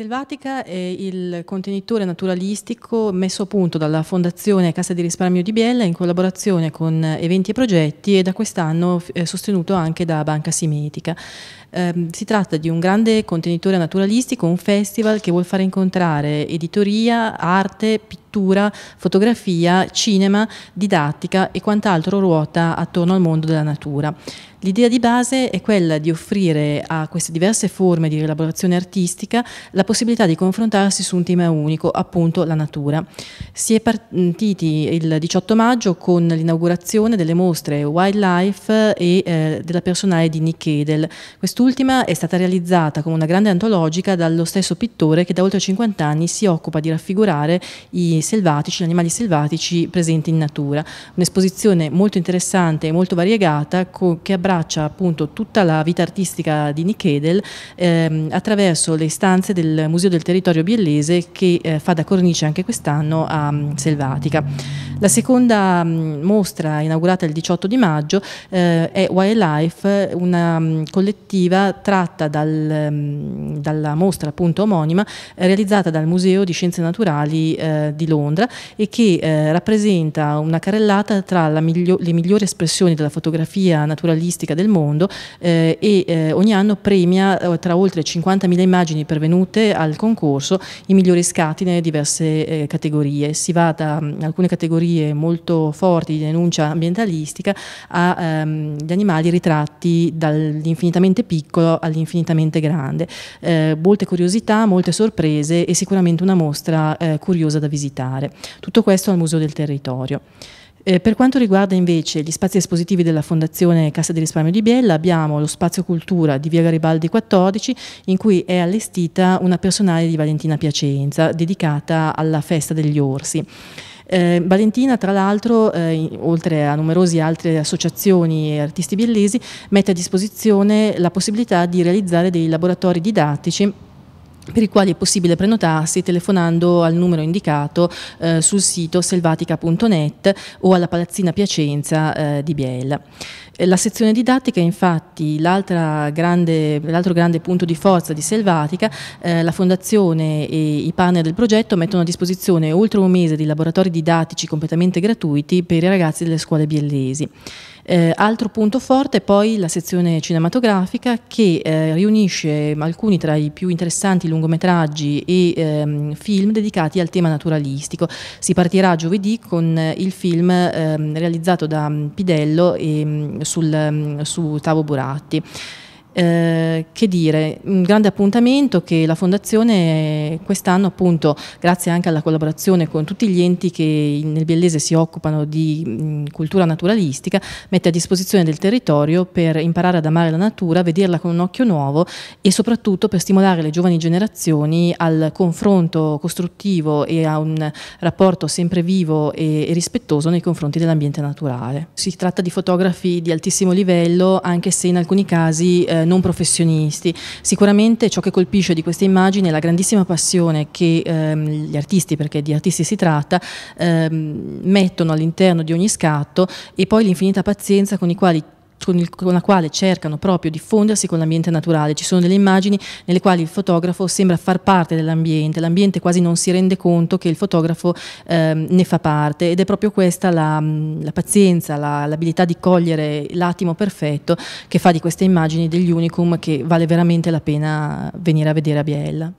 Selvatica è il contenitore naturalistico messo a punto dalla Fondazione Cassa di risparmio di Biella in collaborazione con eventi e progetti e da quest'anno eh, sostenuto anche da Banca Simetica. Eh, si tratta di un grande contenitore naturalistico, un festival che vuol far incontrare editoria, arte, pittura, fotografia, cinema, didattica e quant'altro ruota attorno al mondo della natura. L'idea di base è quella di offrire a queste diverse forme di rielaborazione artistica la possibilità di confrontarsi su un tema unico, appunto la natura. Si è partiti il 18 maggio con l'inaugurazione delle mostre Wildlife e eh, della personale di Nick Edel. Quest'ultima è stata realizzata come una grande antologica dallo stesso pittore che da oltre 50 anni si occupa di raffigurare i selvatici, gli animali selvatici presenti in natura. Un'esposizione molto interessante e molto variegata che abbraccia traccia appunto tutta la vita artistica di Nick Edel ehm, attraverso le istanze del Museo del Territorio Biellese che eh, fa da cornice anche quest'anno a mm, Selvatica. La seconda um, mostra inaugurata il 18 di maggio eh, è Wildlife, una um, collettiva tratta dal, dalla mostra appunto omonima realizzata dal Museo di Scienze Naturali eh, di Londra e che eh, rappresenta una carrellata tra migli le migliori espressioni della fotografia naturalista artistica del mondo eh, e eh, ogni anno premia eh, tra oltre 50.000 immagini pervenute al concorso i migliori scatti nelle diverse eh, categorie. Si va da mh, mm, alcune categorie molto forti di denuncia ambientalistica agli ehm, animali ritratti dall'infinitamente piccolo all'infinitamente grande. Eh, molte curiosità, molte sorprese e sicuramente una mostra curiosa da visitare. Tutto questo al Museo del Territorio. Eh, per quanto riguarda invece gli spazi espositivi della Fondazione Cassa di Risparmio di Biella, abbiamo lo spazio cultura di Via Garibaldi 14, in cui è allestita una personale di Valentina Piacenza, dedicata alla festa degli orsi. Eh, Valentina, tra l'altro, eh, oltre a numerose altre associazioni e artisti biellesi, mette a disposizione la possibilità di realizzare dei laboratori didattici per i quali è possibile prenotarsi telefonando al numero indicato eh, sul sito selvatica.net o alla Palazzina Piacenza eh, di Biella. Eh, la sezione didattica è infatti l'altro grande, grande, punto di forza di Selvatica, eh, la fondazione e i partner del progetto mettono a disposizione oltre un mese di laboratori didattici completamente gratuiti per i ragazzi delle scuole biellesi. Eh, altro punto forte è poi la sezione cinematografica che eh, riunisce alcuni tra i più interessanti lunghi lungometraggi e ehm, film dedicati al tema naturalistico. Si partirà giovedì con eh, il film ehm, realizzato da mm, Pidello e, mm, sul, mm, su Tavo Buratti. Eh, che dire, un grande appuntamento che la Fondazione quest'anno appunto, grazie anche alla collaborazione con tutti gli enti che nel Biellese si occupano di mm, cultura naturalistica, mette a disposizione del territorio per imparare ad amare la natura, vederla con un occhio nuovo e soprattutto per stimolare le giovani generazioni al confronto costruttivo e a un rapporto sempre vivo e, e rispettoso nei confronti dell'ambiente naturale. Si tratta di fotografi di altissimo livello, anche se in alcuni casi eh, non professionisti. Sicuramente ciò che colpisce di queste immagini è la grandissima passione che ehm, gli artisti, perché di artisti si tratta, ehm, mettono all'interno di ogni scatto e poi l'infinita pazienza con i quali con, il, con la quale cercano proprio di fondersi con l'ambiente naturale. Ci sono delle immagini nelle quali il fotografo sembra far parte dell'ambiente, l'ambiente quasi non si rende conto che il fotografo eh, ne fa parte ed è proprio questa la, la pazienza, l'abilità di cogliere l'attimo perfetto che fa di queste immagini degli unicum che vale veramente la pena venire a vedere a Biella.